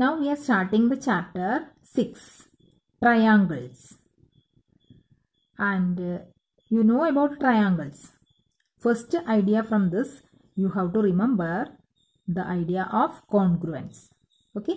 Now we are starting the chapter 6 Triangles. And uh, you know about triangles. First idea from this you have to remember the idea of congruence. Okay.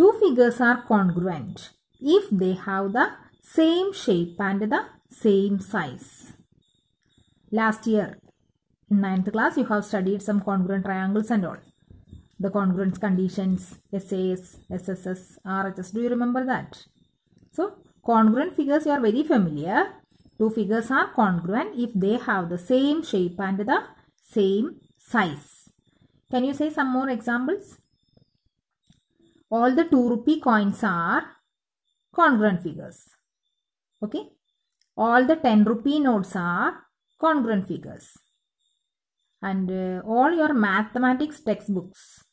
Two figures are congruent if they have the same shape and the same size. Last year in 9th class you have studied some congruent triangles and all the congruence conditions, SAS, SSS, RHS. Do you remember that? So, congruent figures you are very familiar. Two figures are congruent if they have the same shape and the same size. Can you say some more examples? All the 2 rupee coins are congruent figures. Okay. All the 10 rupee notes are congruent figures and uh, all your mathematics textbooks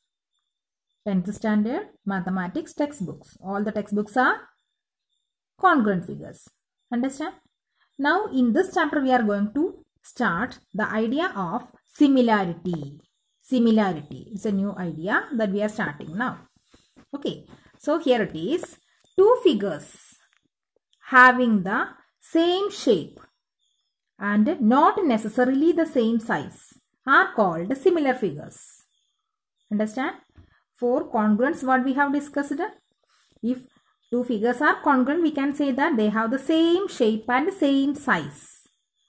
10th standard mathematics textbooks. All the textbooks are congruent figures. Understand? Now in this chapter we are going to start the idea of similarity. Similarity is a new idea that we are starting now. Okay. So here it is. Two figures having the same shape and not necessarily the same size are called similar figures. Understand? For congruence, what we have discussed? If two figures are congruent, we can say that they have the same shape and the same size.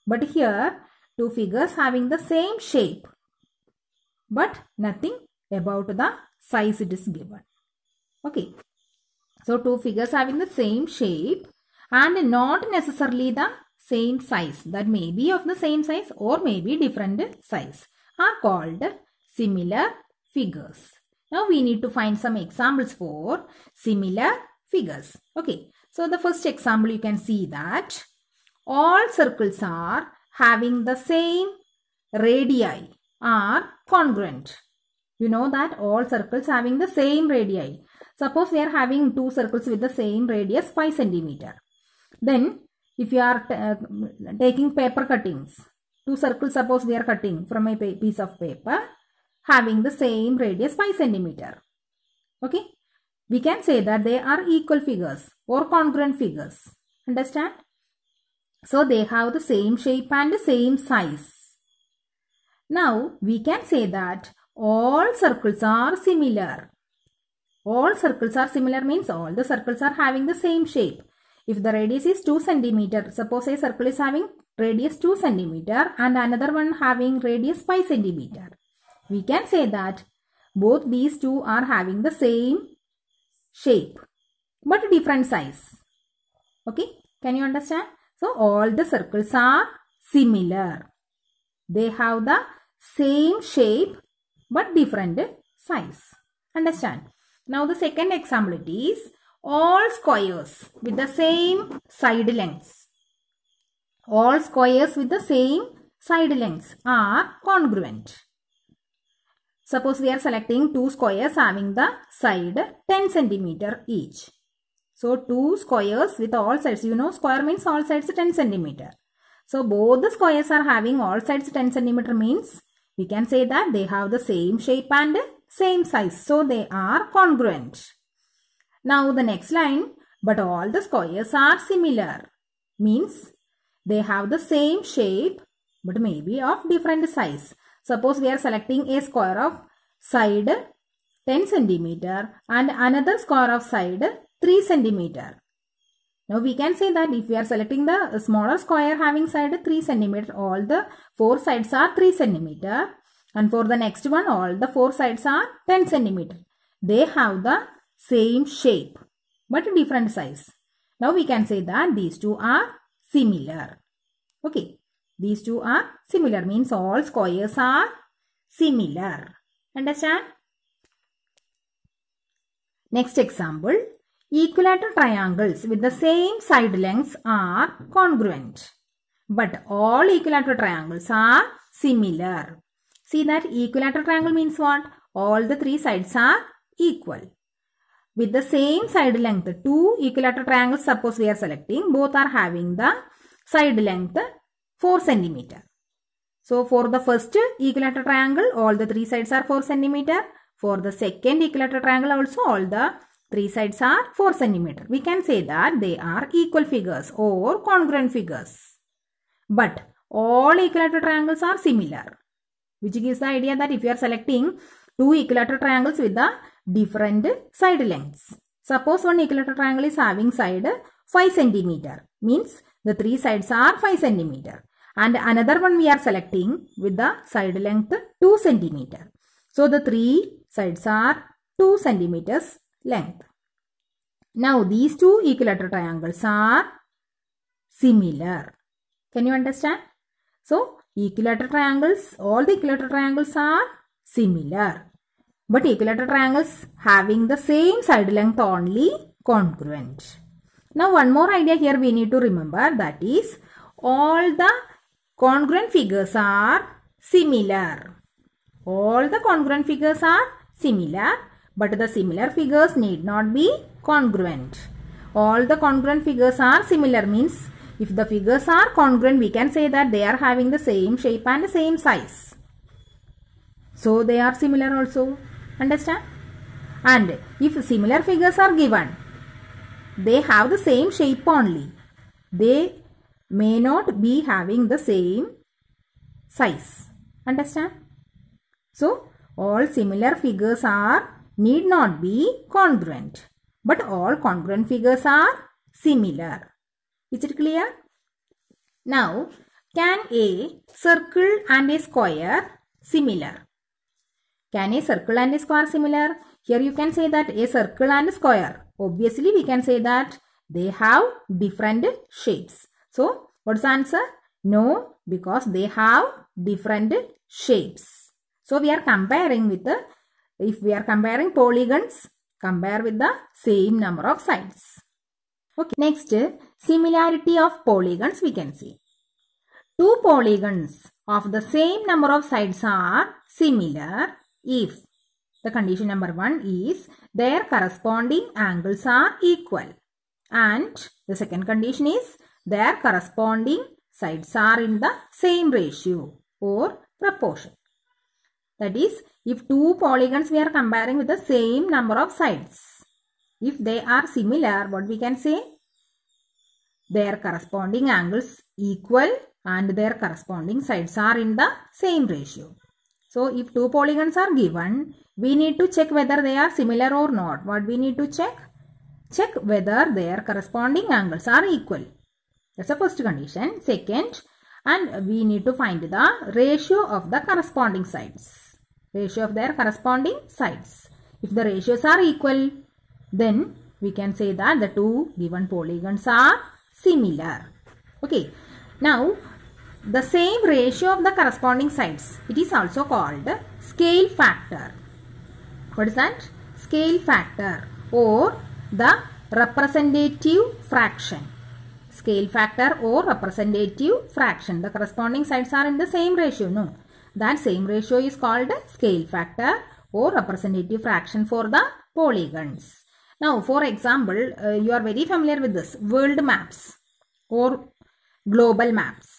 But here, two figures having the same shape, but nothing about the size it is given. Okay. So, two figures having the same shape and not necessarily the same size that may be of the same size or may be different size are called similar figures. Now we need to find some examples for similar figures. Okay, so the first example you can see that all circles are having the same radii are congruent. You know that all circles having the same radii. Suppose we are having two circles with the same radius 5 centimeter. Then if you are uh, taking paper cuttings, two circles suppose we are cutting from a piece of paper having the same radius 5 centimeter. Okay. We can say that they are equal figures or congruent figures. Understand? So they have the same shape and the same size. Now we can say that all circles are similar. All circles are similar means all the circles are having the same shape. If the radius is 2 centimeter, suppose a circle is having radius 2 centimeter and another one having radius 5 centimeter. We can say that both these two are having the same shape but different size. Okay, can you understand? So all the circles are similar. They have the same shape but different size. Understand? Now the second example it is all squares with the same side lengths. All squares with the same side lengths are congruent. Suppose we are selecting two squares having the side 10 centimeter each. So two squares with all sides, you know square means all sides 10 centimeter. So both the squares are having all sides 10 centimeter means we can say that they have the same shape and same size. So they are congruent. Now the next line, but all the squares are similar means they have the same shape but maybe of different size. Suppose we are selecting a square of side 10 centimeter and another square of side 3 centimeter. Now we can say that if we are selecting the smaller square having side 3 centimeter, all the 4 sides are 3 centimeter and for the next one all the 4 sides are 10 centimeter. They have the same shape but different size. Now we can say that these two are similar. Okay. These two are similar means all squares are similar. Understand? Next example. Equilateral triangles with the same side lengths are congruent. But all equilateral triangles are similar. See that equilateral triangle means what? All the three sides are equal. With the same side length, two equilateral triangles suppose we are selecting, both are having the side length 4 centimeter. So for the first equilateral triangle, all the three sides are 4 centimeter. For the second equilateral triangle also, all the three sides are 4 centimeter. We can say that they are equal figures or congruent figures. But all equilateral triangles are similar. Which gives the idea that if you are selecting two equilateral triangles with the different side lengths. Suppose one equilateral triangle is having side 5 centimeter means the three sides are 5 centimeter. And another one we are selecting with the side length 2 centimeter. So the three sides are 2 centimeters length. Now these two equilateral triangles are similar. Can you understand? So equilateral triangles, all the equilateral triangles are similar. But equilateral triangles having the same side length only congruent. Now one more idea here we need to remember that is all the congruent figures are similar. All the congruent figures are similar but the similar figures need not be congruent. All the congruent figures are similar means if the figures are congruent we can say that they are having the same shape and the same size. So they are similar also. Understand? And if similar figures are given they have the same shape only. They may not be having the same size. Understand? So, all similar figures are need not be congruent. But all congruent figures are similar. Is it clear? Now, can a circle and a square similar? Can a circle and a square similar? Here you can say that a circle and a square. Obviously, we can say that they have different shapes. So, what's answer? No, because they have different shapes. So, we are comparing with the, if we are comparing polygons, compare with the same number of sides. Okay, next, similarity of polygons we can see. Two polygons of the same number of sides are similar if the condition number one is their corresponding angles are equal. And the second condition is their corresponding sides are in the same ratio or proportion. That is, if two polygons we are comparing with the same number of sides, if they are similar, what we can say? Their corresponding angles equal and their corresponding sides are in the same ratio. So if two polygons are given, we need to check whether they are similar or not. What we need to check? Check whether their corresponding angles are equal. That's the first condition. Second, and we need to find the ratio of the corresponding sides. Ratio of their corresponding sides. If the ratios are equal, then we can say that the two given polygons are similar. Okay. Now, the same ratio of the corresponding sides. It is also called scale factor. What is that? Scale factor or the representative fraction. Scale factor or representative fraction. The corresponding sides are in the same ratio. No. That same ratio is called scale factor or representative fraction for the polygons. Now, for example, uh, you are very familiar with this world maps or global maps.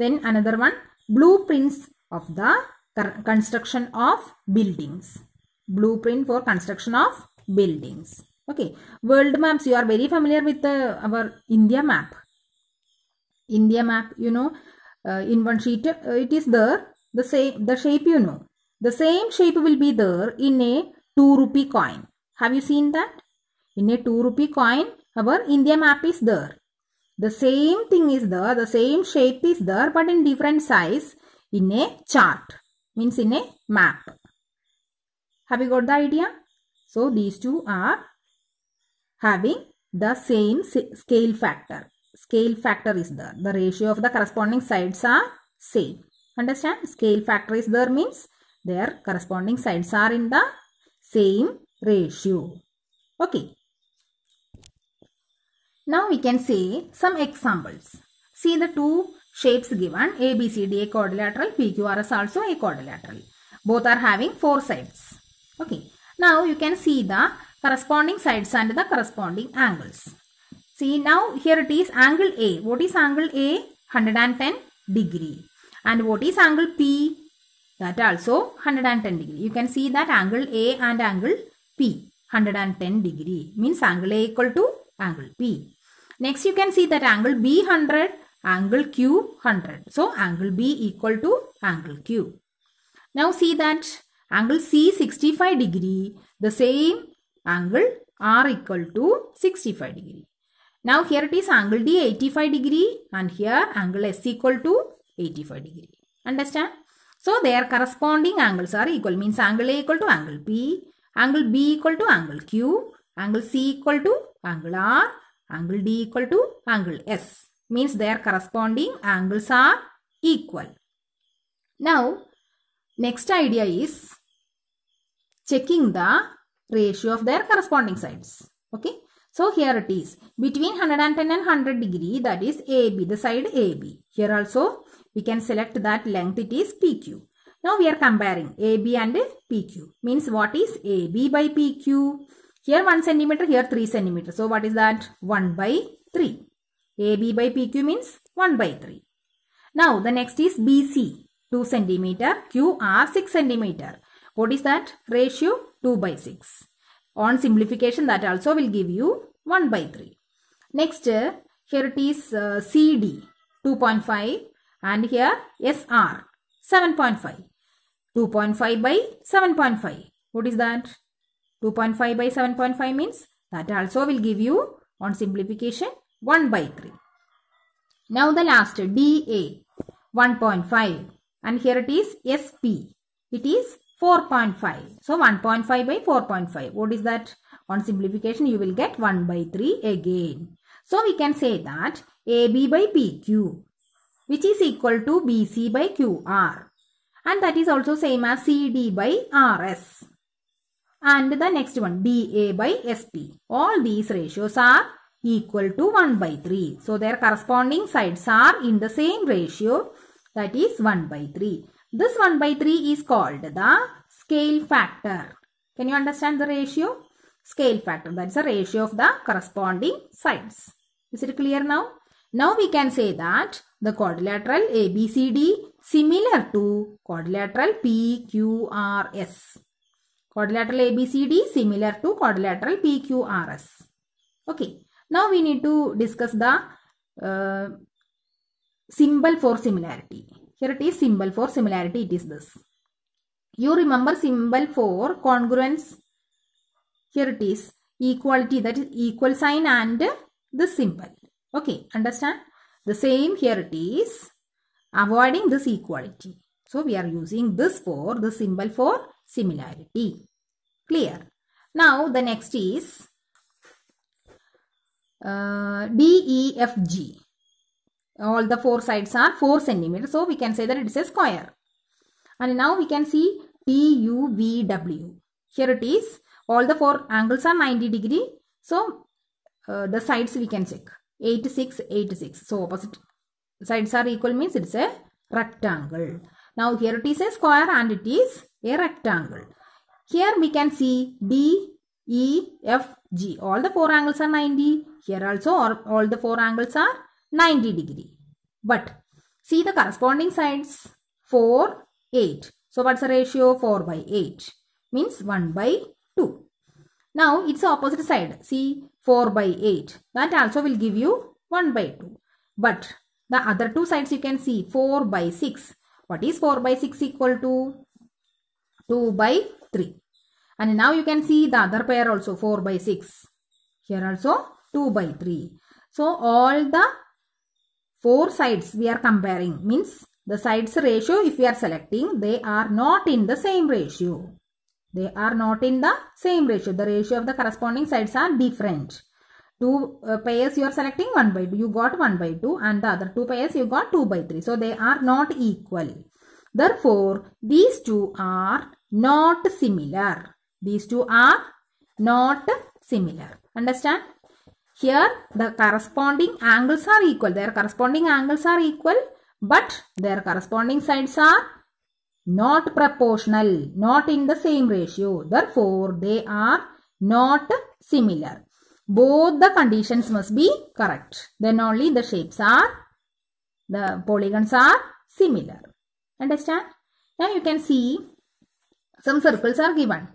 Then another one, blueprints of the construction of buildings. Blueprint for construction of buildings. Okay. World maps, you are very familiar with the, uh, our India map. India map, you know, uh, in one sheet, uh, it is there. The, same, the shape you know. The same shape will be there in a 2 rupee coin. Have you seen that? In a 2 rupee coin, our India map is there. The same thing is there, the same shape is there but in different size in a chart means in a map. Have you got the idea? So these two are having the same scale factor. Scale factor is there. The ratio of the corresponding sides are same. Understand? Scale factor is there means their corresponding sides are in the same ratio. Okay. Now we can see some examples. See the two shapes given ABCD a quadrilateral, PQRS also a quadrilateral. Both are having four sides. Okay. Now you can see the corresponding sides and the corresponding angles. See now here it is angle A. What is angle A? 110 degree. And what is angle P? That also 110 degree. You can see that angle A and angle P 110 degree means angle A equal to angle P. Next you can see that angle B 100, angle Q 100. So angle B equal to angle Q. Now see that angle C 65 degree, the same angle R equal to 65 degree. Now here it is angle D 85 degree and here angle S equal to 85 degree. Understand? So their corresponding angles are equal means angle A equal to angle B, angle B equal to angle Q, angle C equal to angle R Angle D equal to angle S means their corresponding angles are equal. Now, next idea is checking the ratio of their corresponding sides. Okay. So, here it is. Between 110 and 100 degree that is AB, the side AB. Here also we can select that length it is PQ. Now we are comparing AB and PQ. Means what is AB by PQ? Here 1 centimeter, here 3 centimeter. So what is that? 1 by 3. AB by PQ means 1 by 3. Now the next is BC 2 centimeter, QR 6 centimeter. What is that? Ratio 2 by 6. On simplification that also will give you 1 by 3. Next uh, here it is uh, CD 2.5 and here SR 7.5. 2.5 by 7.5. What is that? 2.5 by 7.5 means that also will give you on simplification 1 by 3. Now the last DA 1.5 and here it is SP. It is 4.5. So 1.5 by 4.5. What is that? On simplification you will get 1 by 3 again. So we can say that AB by PQ which is equal to BC by QR and that is also same as CD by RS and the next one DA by SP. All these ratios are equal to 1 by 3. So their corresponding sides are in the same ratio that is 1 by 3. This 1 by 3 is called the scale factor. Can you understand the ratio? Scale factor that is the ratio of the corresponding sides. Is it clear now? Now we can say that the quadrilateral ABCD similar to quadrilateral PQRS. Quadrilateral ABCD similar to quadrilateral PQRS. Okay. Now we need to discuss the uh, symbol for similarity. Here it is symbol for similarity. It is this. You remember symbol for congruence. Here it is equality that is equal sign and the symbol. Okay. Understand? The same here it is avoiding this equality. So we are using this for the symbol for similarity. Clear. Now the next is uh, DEFG. All the four sides are 4 centimeters. So we can say that it is a square. And now we can see TUVW. Here it is. All the four angles are 90 degree. So uh, the sides we can check. 86, 86. So opposite sides are equal means it is a rectangle. Now here it is a square and it is a rectangle. Here we can see D, E, F, G. All the four angles are 90. Here also all the four angles are 90 degree. But see the corresponding sides 4, 8. So what's the ratio? 4 by 8 means 1 by 2. Now it's the opposite side. See 4 by 8. That also will give you 1 by 2. But the other two sides you can see 4 by 6. What is 4 by 6 equal to? 2 by 3. And now you can see the other pair also 4 by 6. Here also 2 by 3. So all the 4 sides we are comparing means the sides ratio if we are selecting they are not in the same ratio. They are not in the same ratio. The ratio of the corresponding sides are different. Two uh, pairs you are selecting 1 by 2. You got 1 by 2 and the other two pairs you got 2 by 3. So they are not equal. Therefore, these two are not similar. These two are not similar. Understand? Here the corresponding angles are equal. Their corresponding angles are equal but their corresponding sides are not proportional, not in the same ratio. Therefore, they are not similar. Both the conditions must be correct. Then only the shapes are, the polygons are similar. Understand? Now you can see some circles are given.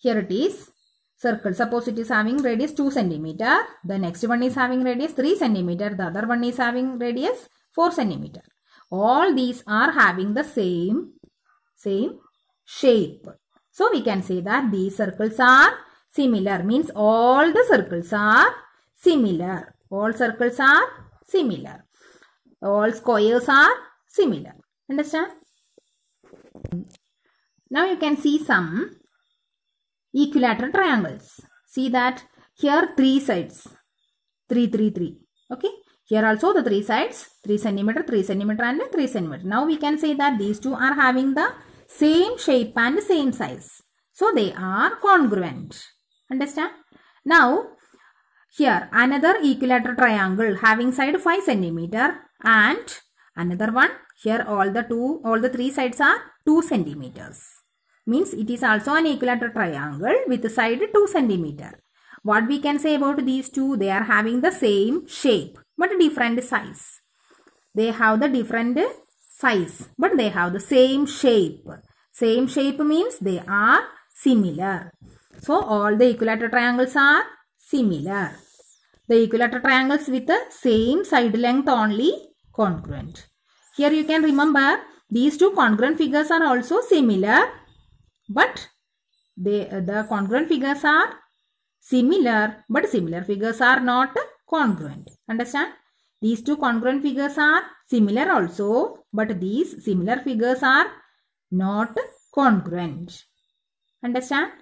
Here it is. Circle. Suppose it is having radius 2 centimeter. The next one is having radius 3 centimeter. The other one is having radius 4 centimeter. All these are having the same, same shape. So we can say that these circles are similar. Means all the circles are similar. All circles are similar. All squares are similar. Understand? Now you can see some equilateral triangles. See that here three sides. 3, 3, 3. Okay. Here also the three sides 3 centimeter, 3 centimeter and 3 centimeter. Now we can say that these two are having the same shape and same size. So they are congruent. Understand? Now here another equilateral triangle having side 5 centimeter and another one here all the two all the three sides are 2 centimeters means it is also an equilateral triangle with a side 2 centimeter. What we can say about these two, they are having the same shape but different size. They have the different size but they have the same shape. Same shape means they are similar. So all the equilateral triangles are similar. The equilateral triangles with the same side length only congruent. Here you can remember these two congruent figures are also similar but they uh, the congruent figures are similar but similar figures are not congruent understand these two congruent figures are similar also but these similar figures are not congruent understand